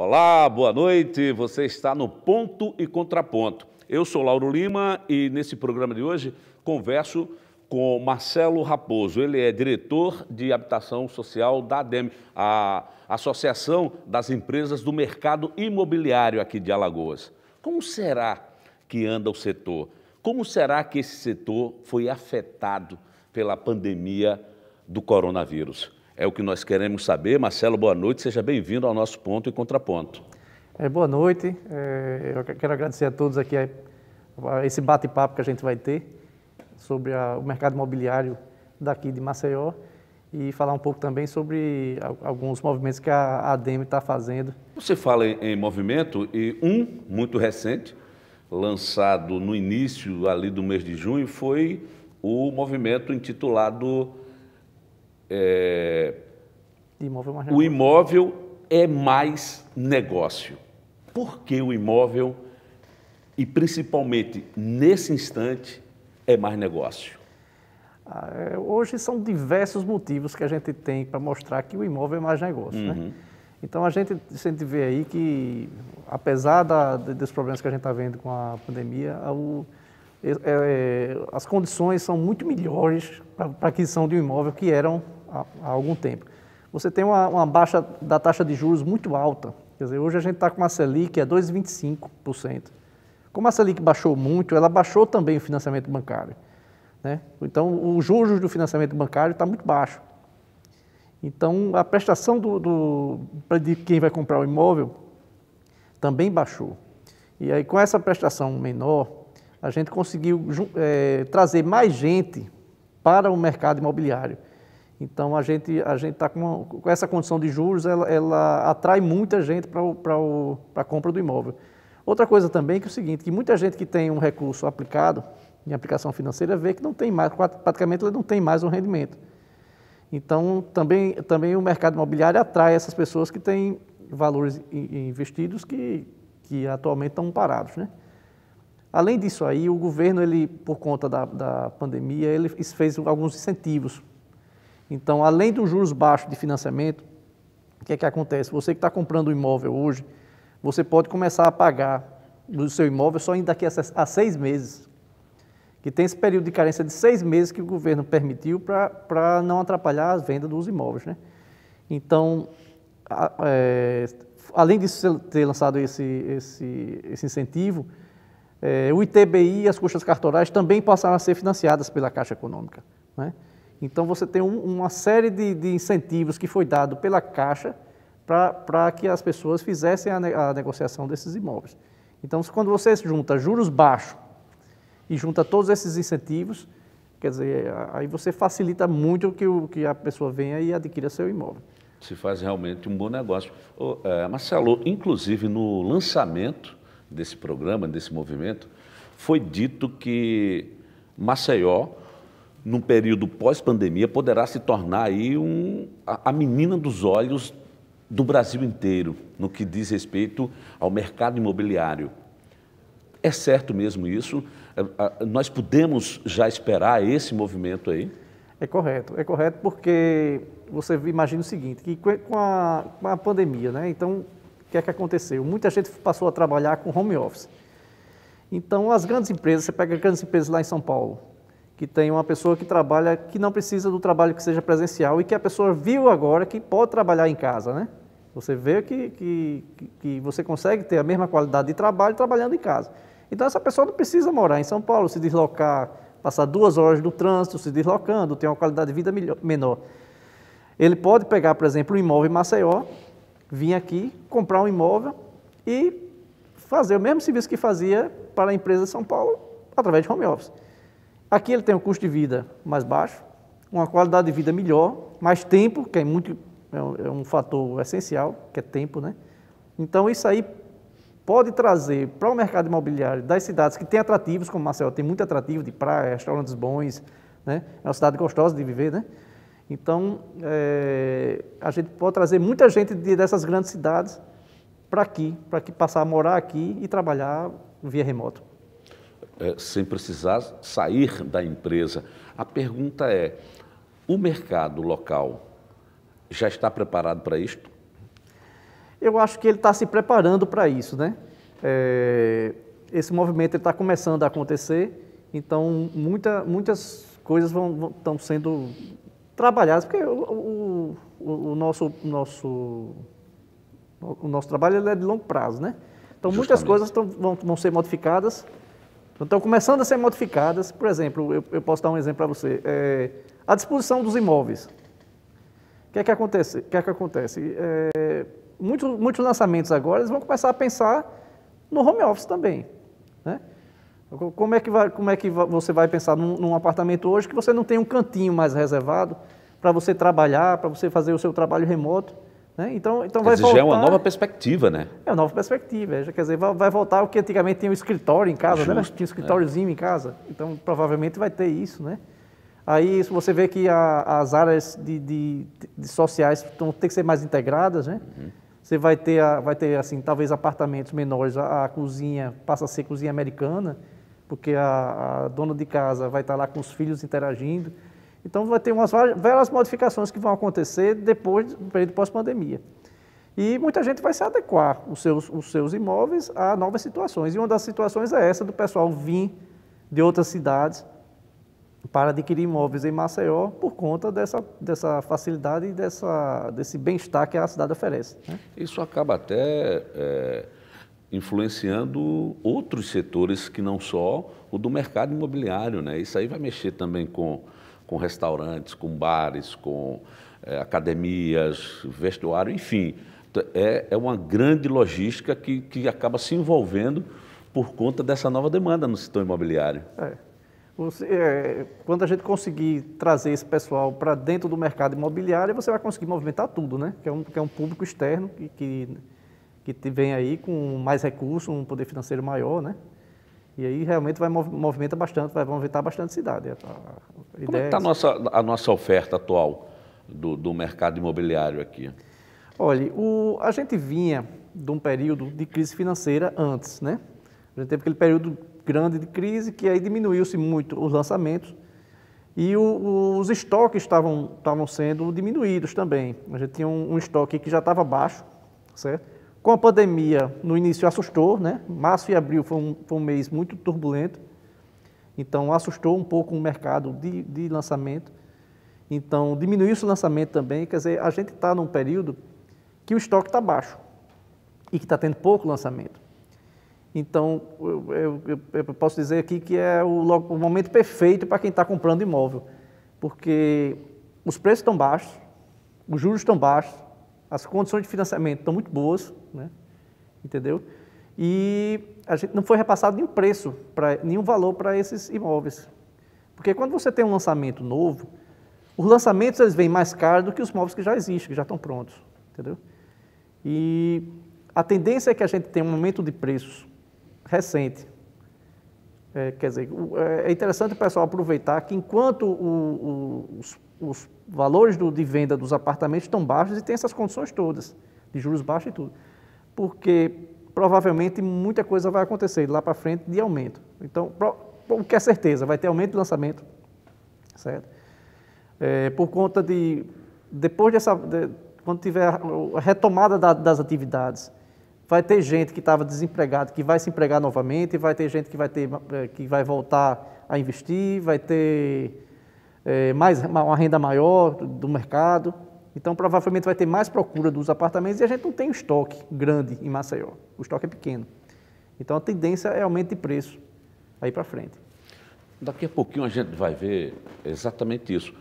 Olá, boa noite. Você está no Ponto e Contraponto. Eu sou Lauro Lima e nesse programa de hoje converso com Marcelo Raposo. Ele é diretor de habitação social da ADEM, a Associação das Empresas do Mercado Imobiliário aqui de Alagoas. Como será que anda o setor? Como será que esse setor foi afetado pela pandemia do coronavírus? É o que nós queremos saber. Marcelo, boa noite, seja bem-vindo ao nosso Ponto e Contraponto. É, boa noite, é, eu quero agradecer a todos aqui a, a esse bate-papo que a gente vai ter sobre a, o mercado imobiliário daqui de Maceió e falar um pouco também sobre alguns movimentos que a ADEME está fazendo. Você fala em, em movimento e um muito recente, lançado no início ali do mês de junho, foi o movimento intitulado é, imóvel é o imóvel é mais negócio. Por que o imóvel, e principalmente nesse instante, é mais negócio? Ah, é, hoje são diversos motivos que a gente tem para mostrar que o imóvel é mais negócio. Né? Uhum. Né? Então a gente, sente ver vê aí que, apesar da, dos problemas que a gente está vendo com a pandemia, o, é, é, as condições são muito melhores para aquisição de um imóvel que eram há, algum tempo. Você tem uma, uma, baixa da taxa de juros muito alta. Quer dizer, hoje a gente está com uma Selic que é 2,25%. Como a Selic baixou muito, ela baixou também o financiamento bancário. Né? Então, os juros do financiamento bancário está muito baixo. Então, a prestação do, do, de quem vai comprar o imóvel também baixou. E aí, com essa prestação menor, a gente conseguiu é, trazer mais gente para o mercado imobiliário. Então a gente a gente está com, com, essa condição de juros, ela, ela atrai muita gente para a compra do imóvel. Outra coisa também que é o seguinte, que muita gente que tem um recurso aplicado em aplicação financeira vê que não tem mais, praticamente ela não tem mais um rendimento. Então também também o mercado imobiliário atrai essas pessoas que têm valores investidos que que atualmente estão parados, né? Além disso aí, o governo ele por conta da, da pandemia ele fez alguns incentivos então, além dos juros baixos de financiamento, o que é que acontece? Você que está comprando um imóvel hoje, você pode começar a pagar o seu imóvel só daqui a seis meses, que tem esse período de carência de seis meses que o governo permitiu para não atrapalhar a venda dos imóveis. Né? Então, a, é, além disso ter lançado esse, esse, esse incentivo, é, o ITBI e as custas cartorais também passaram a ser financiadas pela Caixa Econômica. Né? Então você tem um, uma série de, de, incentivos que foi dado pela Caixa para que as pessoas fizessem a, ne, a, negociação desses imóveis. Então, quando você junta juros baixos e junta todos esses incentivos, quer dizer, aí você facilita muito que, o, que a pessoa venha e adquira seu imóvel. Se faz realmente um bom negócio. é, Marcelo, inclusive no lançamento desse programa, desse movimento, foi dito que Maceió num período pós-pandemia, poderá se tornar aí um, a, a menina dos olhos do Brasil inteiro no que diz respeito ao mercado imobiliário. É certo mesmo isso? É, nós podemos já esperar esse movimento aí? É correto, é correto porque você imagina o seguinte, que com a, com a pandemia, né? Então, o que é que aconteceu? Muita gente passou a trabalhar com home office. Então, as grandes empresas, você pega grandes empresas lá em São Paulo, que tem uma pessoa que trabalha, que não precisa do trabalho que seja presencial e que a pessoa viu agora que pode trabalhar em casa, né? Você vê que, que, que você consegue ter a mesma qualidade de trabalho trabalhando em casa. Então, essa pessoa não precisa morar em São Paulo, se deslocar, passar duas horas no trânsito, se deslocando, ter uma qualidade de vida melhor, menor. Ele pode pegar, por exemplo, um imóvel em Maceió, vir aqui, comprar um imóvel e fazer o mesmo serviço que fazia para a empresa de São Paulo através de home office. Aqui ele tem um custo de vida mais baixo, uma qualidade de vida melhor, mais tempo, que é, muito, é um, é um fator essencial, que é tempo, né? Então isso aí pode trazer para o mercado imobiliário das cidades que têm atrativos, como Marcel, tem muito atrativo de praia, restaurantes bons, né? É uma cidade gostosa de viver, né? Então, é, a gente pode trazer muita gente de, dessas grandes cidades para aqui, para que passar a morar aqui e trabalhar via remoto. É, sem precisar sair da empresa. A pergunta é: o mercado local já está preparado para isto? Eu acho que ele está se preparando para isso, né? É, esse movimento está começando a acontecer, então muita, muitas coisas vão, vão, estão sendo trabalhadas, porque o, o, o nosso, nosso, o nosso trabalho é de longo prazo, né? Então Justamente. muitas coisas vão, vão ser modificadas então, estão começando a ser modificadas. Por exemplo, eu, eu posso dar um exemplo para você. É, a disposição dos imóveis. O que é que acontece? Que é que acontece? É, muitos, muitos lançamentos agora eles vão começar a pensar no home office também. Né? Como é que, vai, como é que você vai pensar num, num apartamento hoje que você não tem um cantinho mais reservado para você trabalhar, para você fazer o seu trabalho remoto? Né? Então, então vai voltar... já é uma nova perspectiva, né? É uma nova perspectiva. É, já, quer dizer, vai, vai voltar o que antigamente tinha um escritório em casa, né? Justo, né? Tinha um é. escritóriozinho é. em casa. Então, provavelmente vai ter isso, né? Aí você vê que a, as áreas de, de, de sociais vão ter que ser mais integradas, né? Uhum. Você vai ter, a, vai ter, assim, talvez apartamentos menores, a, a, cozinha passa a ser cozinha americana, porque a, a dona de casa vai estar lá com os filhos interagindo. Então, vai ter umas várias modificações que vão acontecer depois do período pós-pandemia. E muita gente vai se adequar os seus, os seus imóveis a novas situações. E uma das situações é essa do pessoal vir de outras cidades para adquirir imóveis em Maceió por conta dessa, dessa facilidade e dessa, desse bem-estar que a cidade oferece. Né? Isso acaba até é, influenciando outros setores que não só o do mercado imobiliário. Né? Isso aí vai mexer também com com restaurantes, com bares, com é, academias, vestuário, enfim. É, é uma grande logística que, que acaba se envolvendo por conta dessa nova demanda no setor imobiliário. É. Você, é, quando a gente conseguir trazer esse pessoal para dentro do mercado imobiliário, você vai conseguir movimentar tudo, né? Que é um, que é um público externo que, que, que vem aí com mais recursos, um poder financeiro maior, né? E aí realmente vai movimenta bastante, vai movimentar bastante a cidade. A Como está é, é tá a, nossa, a nossa oferta atual do, do mercado imobiliário aqui? Olha, o, a gente vinha de um período de crise financeira antes, né? A gente teve aquele período grande de crise que aí diminuiu-se muito os lançamentos e o, os estoques estavam, estavam sendo diminuídos também. A gente tinha um, um estoque que já estava baixo, certo? Com a pandemia, no início assustou, né? Março e abril foi um, foi um mês muito turbulento, então assustou um pouco o mercado de, de lançamento. Então diminuiu-se o lançamento também, quer dizer, a gente está num período que o estoque está baixo e que está tendo pouco lançamento. Então, eu, eu, eu, posso dizer aqui que é o, o momento perfeito para quem está comprando imóvel, porque os preços estão baixos, os juros estão baixos, as condições de financiamento estão muito boas, né? entendeu? E a gente não foi repassado nenhum preço, pra, nenhum valor para esses imóveis. Porque quando você tem um lançamento novo, os lançamentos eles vêm mais caros do que os móveis que já existem, que já estão prontos, entendeu? E a tendência é que a gente tenha um aumento de preços recente. É, quer dizer, é, é interessante o pessoal aproveitar que enquanto o, o, os os valores do, de venda dos apartamentos estão baixos e tem essas condições todas, de juros baixos e tudo. Porque provavelmente muita coisa vai acontecer lá para frente de aumento. Então, pro, o que é certeza, vai ter aumento de lançamento, certo? É, por conta de, depois dessa, de, quando tiver a retomada da, das atividades, vai ter gente que estava desempregada que vai se empregar novamente, vai ter gente que vai, ter, é, que vai voltar a investir, vai ter é, mais, uma renda maior do mercado. Então, provavelmente vai ter mais procura dos apartamentos e a gente não tem um estoque grande em Maceió. O estoque é pequeno. Então, a tendência é aumento de preço aí para frente. Daqui a pouquinho a gente vai ver exatamente isso.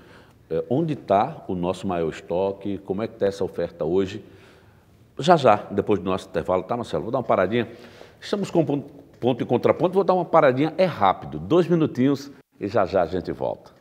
É, onde está o nosso maior estoque? Como é que está essa oferta hoje? Já já, depois do nosso intervalo, tá, Marcelo? Vou dar uma paradinha. Estamos com ponto e contraponto, vou dar uma paradinha, é rápido, dois minutinhos e já já a gente volta.